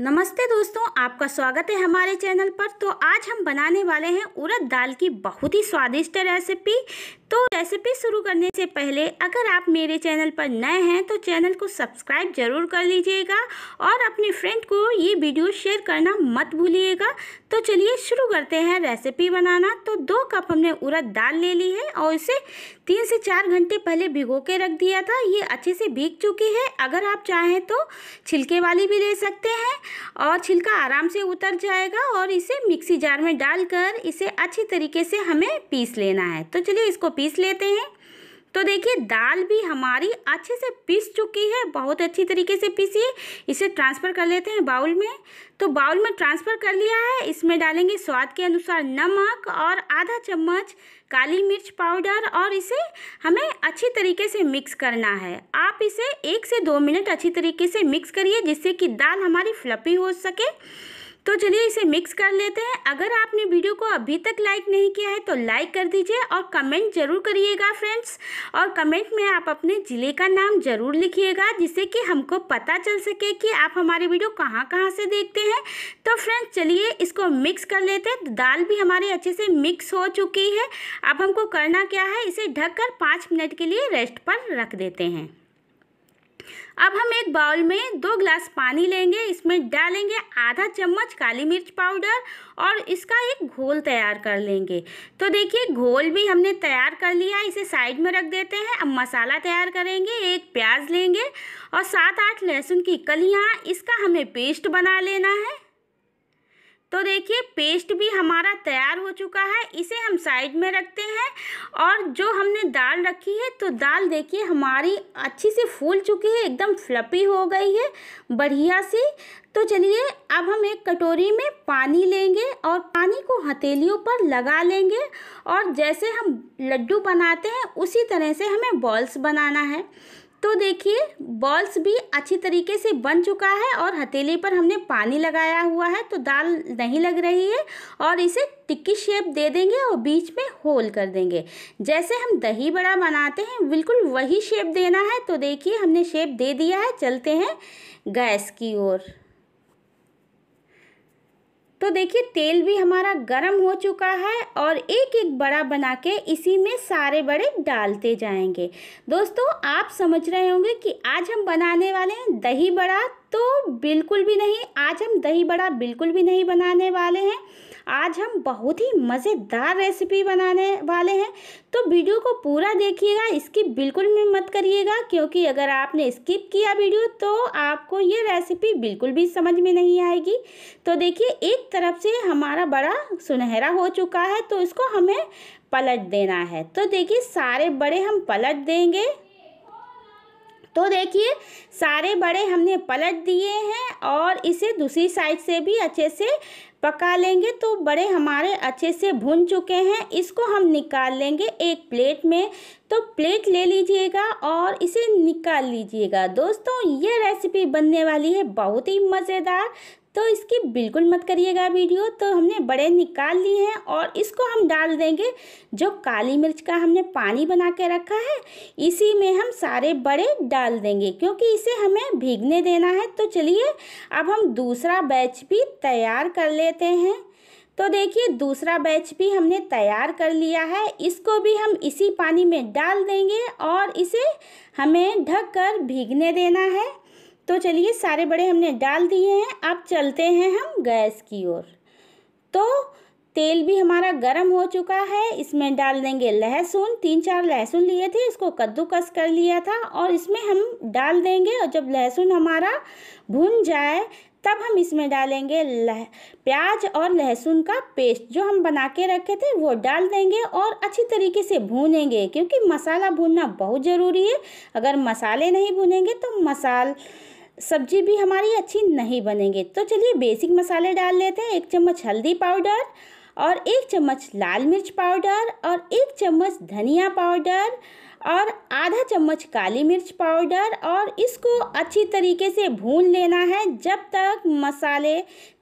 नमस्ते दोस्तों आपका स्वागत है हमारे चैनल पर तो आज हम बनाने वाले हैं उड़द दाल की बहुत ही स्वादिष्ट रेसिपी तो रेसिपी शुरू करने से पहले अगर आप मेरे चैनल पर नए हैं तो चैनल को सब्सक्राइब जरूर कर लीजिएगा और अपने फ्रेंड को ये वीडियो शेयर करना मत भूलिएगा तो चलिए शुरू करते हैं रेसिपी बनाना तो दो कप हमने उड़द दाल ले ली है और इसे तीन से चार घंटे पहले भिगो के रख दिया था ये अच्छे से भीग चुकी है अगर आप चाहें तो छिलके वाली भी ले सकते हैं और छिलका आराम से उतर जाएगा और इसे मिक्सी जार में डालकर इसे अच्छी तरीके से हमें पीस लेना है तो चलिए इसको पीस पीस लेते हैं तो देखिए दाल भी हमारी अच्छे से पीस चुकी है बहुत अच्छी तरीके से पीसी इसे ट्रांसफ़र कर लेते हैं बाउल में तो बाउल में ट्रांसफ़र कर लिया है इसमें डालेंगे स्वाद के अनुसार नमक और आधा चम्मच काली मिर्च पाउडर और इसे हमें अच्छी तरीके से मिक्स करना है आप इसे एक से दो मिनट अच्छी तरीके से मिक्स करिए जिससे कि दाल हमारी फ्लपी हो सके तो चलिए इसे मिक्स कर लेते हैं अगर आपने वीडियो को अभी तक लाइक नहीं किया है तो लाइक कर दीजिए और कमेंट जरूर करिएगा फ्रेंड्स और कमेंट में आप अपने ज़िले का नाम ज़रूर लिखिएगा जिससे कि हमको पता चल सके कि आप हमारी वीडियो कहाँ कहाँ से देखते हैं तो फ्रेंड्स चलिए इसको मिक्स कर लेते हैं दाल भी हमारी अच्छे से मिक्स हो चुकी है अब हमको करना क्या है इसे ढक पाँच मिनट के लिए रेस्ट पर रख देते हैं अब हम एक बाउल में दो ग्लास पानी लेंगे इसमें डालेंगे आधा चम्मच काली मिर्च पाउडर और इसका एक घोल तैयार कर लेंगे तो देखिए घोल भी हमने तैयार कर लिया इसे साइड में रख देते हैं अब मसाला तैयार करेंगे एक प्याज लेंगे और सात आठ लहसुन की कलियाँ इसका हमें पेस्ट बना लेना है तो देखिए पेस्ट भी हमारा तैयार हो चुका है इसे हम साइड में रखते हैं और जो हमने दाल रखी है तो दाल देखिए हमारी अच्छी से फूल चुकी है एकदम फ्लपी हो गई है बढ़िया सी तो चलिए अब हम एक कटोरी में पानी लेंगे और पानी को हथेलियों पर लगा लेंगे और जैसे हम लड्डू बनाते हैं उसी तरह से हमें बॉल्स बनाना है तो देखिए बॉल्स भी अच्छी तरीके से बन चुका है और हथेली पर हमने पानी लगाया हुआ है तो दाल नहीं लग रही है और इसे टिक्की शेप दे देंगे और बीच में होल कर देंगे जैसे हम दही बड़ा बनाते हैं बिल्कुल वही शेप देना है तो देखिए हमने शेप दे दिया है चलते हैं गैस की ओर तो देखिए तेल भी हमारा गर्म हो चुका है और एक एक बड़ा बना के इसी में सारे बड़े डालते जाएंगे दोस्तों आप समझ रहे होंगे कि आज हम बनाने वाले हैं दही बड़ा तो बिल्कुल भी नहीं आज हम दही बड़ा बिल्कुल भी नहीं बनाने वाले हैं आज हम बहुत ही मज़ेदार रेसिपी बनाने वाले हैं तो वीडियो को पूरा देखिएगा इसकी बिल्कुल भी मत करिएगा क्योंकि अगर आपने स्किप किया वीडियो तो आपको ये रेसिपी बिल्कुल भी समझ में नहीं आएगी तो देखिए एक तरफ से हमारा बड़ा सुनहरा हो चुका है तो इसको हमें पलट देना है तो देखिए सारे बड़े हम पलट देंगे तो देखिए सारे बड़े हमने पलट दिए हैं और इसे दूसरी साइड से भी अच्छे से पका लेंगे तो बड़े हमारे अच्छे से भुन चुके हैं इसको हम निकाल लेंगे एक प्लेट में तो प्लेट ले लीजिएगा और इसे निकाल लीजिएगा दोस्तों ये रेसिपी बनने वाली है बहुत ही मज़ेदार तो इसकी बिल्कुल मत करिएगा वीडियो तो हमने बड़े निकाल लिए हैं और इसको हम डाल देंगे जो काली मिर्च का हमने पानी बना के रखा है इसी में हम सारे बड़े डाल देंगे क्योंकि इसे हमें भीगने देना है तो चलिए अब हम दूसरा बैच भी तैयार कर लेते हैं तो देखिए दूसरा बैच भी हमने तैयार कर लिया है इसको भी हम इसी पानी में डाल देंगे और इसे हमें ढककर भीगने देना है तो चलिए सारे बड़े हमने डाल दिए हैं अब चलते हैं हम गैस की ओर तो तेल भी हमारा गर्म हो चुका है इसमें डाल देंगे लहसुन तीन चार लहसुन लिए थे इसको कद्दूकस कर लिया था और इसमें हम डाल देंगे और जब लहसुन हमारा भुन जाए तब हम इसमें डालेंगे लह प्याज और लहसुन का पेस्ट जो हम बना के रखे थे वो डाल देंगे और अच्छी तरीके से भूनेंगे क्योंकि मसाला भूनना बहुत ज़रूरी है अगर मसाले नहीं भूनेंगे तो मसाल सब्जी भी हमारी अच्छी नहीं बनेंगे तो चलिए बेसिक मसाले डाल लेते हैं एक चम्मच हल्दी पाउडर और एक चम्मच लाल मिर्च पाउडर और एक चम्मच धनिया पाउडर और आधा चम्मच काली मिर्च पाउडर और इसको अच्छी तरीके से भून लेना है जब तक मसाले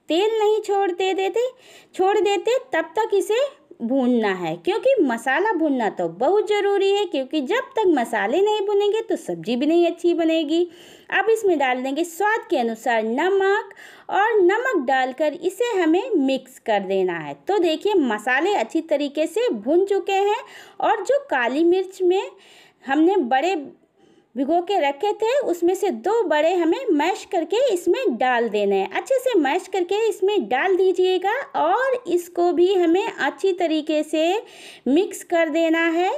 तेल नहीं छोड़ दे देते छोड़ देते तब तक इसे भूनना है क्योंकि मसाला भूनना तो बहुत ज़रूरी है क्योंकि जब तक मसाले नहीं भुनेंगे तो सब्ज़ी भी नहीं अच्छी बनेगी अब इसमें डाल देंगे स्वाद के अनुसार नमक और नमक डालकर इसे हमें मिक्स कर देना है तो देखिए मसाले अच्छी तरीके से भुन चुके हैं और जो काली मिर्च में हमने बड़े भिगो के रखे थे उसमें से दो बड़े हमें मैश करके इसमें डाल देने हैं अच्छे से मैश करके इसमें डाल दीजिएगा और इसको भी हमें अच्छी तरीके से मिक्स कर देना है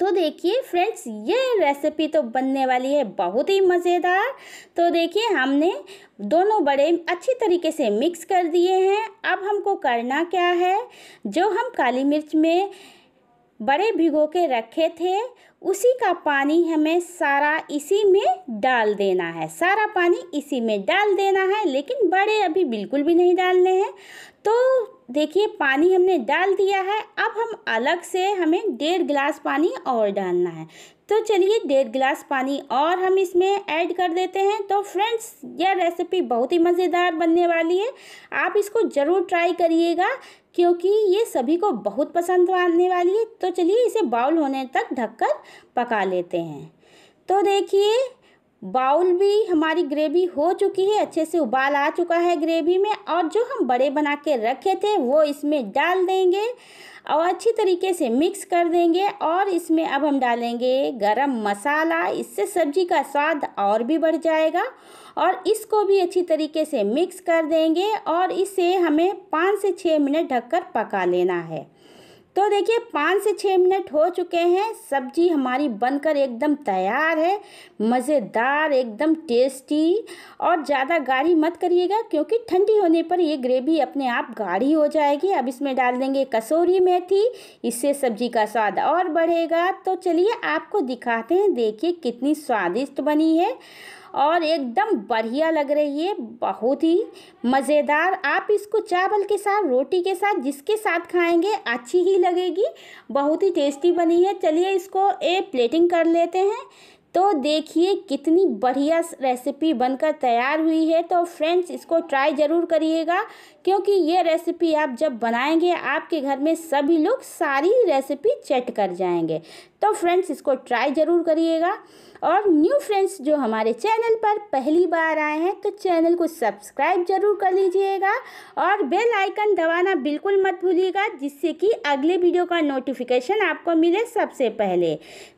तो देखिए फ्रेंड्स ये रेसिपी तो बनने वाली है बहुत ही मज़ेदार तो देखिए हमने दोनों बड़े अच्छी तरीके से मिक्स कर दिए हैं अब हमको करना क्या है जो हम काली मिर्च में बड़े भिगो के रखे थे उसी का पानी हमें सारा इसी में डाल देना है सारा पानी इसी में डाल देना है लेकिन बड़े अभी बिल्कुल भी नहीं डालने हैं तो देखिए पानी हमने डाल दिया है अब हम अलग से हमें डेढ़ गिलास पानी और डालना है तो चलिए डेढ़ गिलास पानी और हम इसमें ऐड कर देते हैं तो फ्रेंड्स यह रेसिपी बहुत ही मज़ेदार बनने वाली है आप इसको ज़रूर ट्राई करिएगा क्योंकि ये सभी को बहुत पसंद आने वाली है तो चलिए इसे बाउल होने तक ढककर पका लेते हैं तो देखिए बाउल भी हमारी ग्रेवी हो चुकी है अच्छे से उबाल आ चुका है ग्रेवी में और जो हम बड़े बना के रखे थे वो इसमें डाल देंगे और अच्छी तरीके से मिक्स कर देंगे और इसमें अब हम डालेंगे गरम मसाला इससे सब्जी का स्वाद और भी बढ़ जाएगा और इसको भी अच्छी तरीके से मिक्स कर देंगे और इसे हमें पाँच से छः मिनट ढककर पका लेना है तो देखिए पाँच से छः मिनट हो चुके हैं सब्जी हमारी बनकर एकदम तैयार है मज़ेदार एकदम टेस्टी और ज़्यादा गाढ़ी मत करिएगा क्योंकि ठंडी होने पर ये ग्रेवी अपने आप गाढ़ी हो जाएगी अब इसमें डाल देंगे कसूरी मेथी इससे सब्जी का स्वाद और बढ़ेगा तो चलिए आपको दिखाते हैं देखिए कितनी स्वादिष्ट बनी है और एकदम बढ़िया लग रही है बहुत ही मज़ेदार आप इसको चावल के साथ रोटी के साथ जिसके साथ खाएंगे अच्छी ही लगेगी बहुत ही टेस्टी बनी है चलिए इसको ए प्लेटिंग कर लेते हैं तो देखिए कितनी बढ़िया रेसिपी बनकर तैयार हुई है तो फ्रेंड्स इसको ट्राई ज़रूर करिएगा क्योंकि ये रेसिपी आप जब बनाएंगे आपके घर में सभी लोग सारी रेसिपी चेट कर जाएंगे तो फ्रेंड्स इसको ट्राई ज़रूर करिएगा और न्यू फ्रेंड्स जो हमारे चैनल पर पहली बार आए हैं तो चैनल को सब्सक्राइब ज़रूर कर लीजिएगा और बेल आइकन दबाना बिल्कुल मत भूलिएगा जिससे कि अगले वीडियो का नोटिफिकेशन आपको मिले सबसे पहले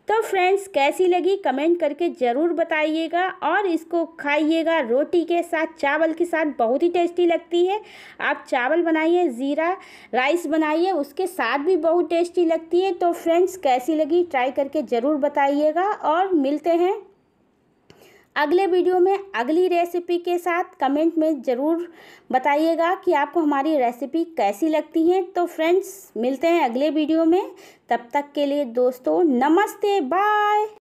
तो फ्रेंड्स कैसी लगी कमेंट करके ज़रूर बताइएगा और इसको खाइएगा रोटी के साथ चावल के साथ बहुत ही टेस्टी लगती है आप चावल बनाइए ज़ीरा राइस बनाइए उसके साथ भी बहुत टेस्टी लगती है तो फ्रेंड्स कैसी लगी ट्राई करके ज़रूर बताइएगा और मिलते हैं अगले वीडियो में अगली रेसिपी के साथ कमेंट में ज़रूर बताइएगा कि आपको हमारी रेसिपी कैसी लगती है तो फ्रेंड्स मिलते हैं अगले वीडियो में तब तक के लिए दोस्तों नमस्ते बाय